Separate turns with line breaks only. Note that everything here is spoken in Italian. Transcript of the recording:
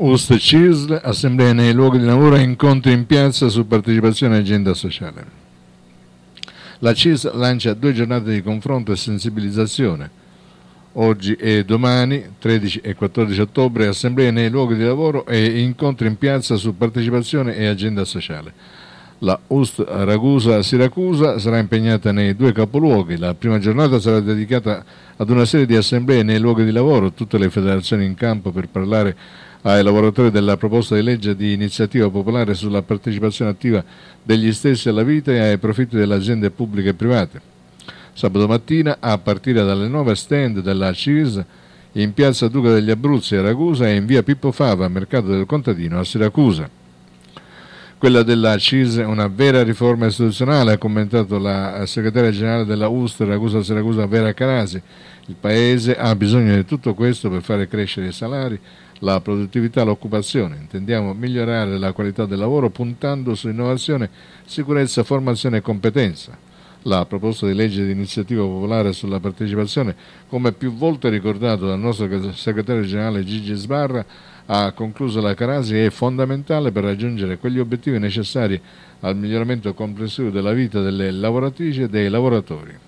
Ust CISL, assemblee nei luoghi di lavoro e incontri in piazza su partecipazione e agenda sociale. La CISL lancia due giornate di confronto e sensibilizzazione. Oggi e domani, 13 e 14 ottobre, assemblee nei luoghi di lavoro e incontri in piazza su partecipazione e agenda sociale. La UST Ragusa-Siracusa sarà impegnata nei due capoluoghi. La prima giornata sarà dedicata ad una serie di assemblee nei luoghi di lavoro, tutte le federazioni in campo per parlare di ai lavoratori della proposta di legge di iniziativa popolare sulla partecipazione attiva degli stessi alla vita e ai profitti delle aziende pubbliche e private. Sabato mattina, a partire dalle 9 stand della CIS, in piazza Duca degli Abruzzi a Ragusa e in via Pippo Fava, mercato del contadino a Siracusa. Quella della CIS è una vera riforma istituzionale, ha commentato la eh, segretaria generale della UST Ragusa Siracusa Vera Carasi. Il Paese ha bisogno di tutto questo per fare crescere i salari, la produttività, l'occupazione. Intendiamo migliorare la qualità del lavoro puntando su innovazione, sicurezza, formazione e competenza la proposta di legge di iniziativa popolare sulla partecipazione, come più volte ricordato dal nostro segretario generale Gigi Sbarra, ha concluso la Carasi, è fondamentale per raggiungere quegli obiettivi necessari al miglioramento complessivo della vita delle lavoratrici e dei lavoratori.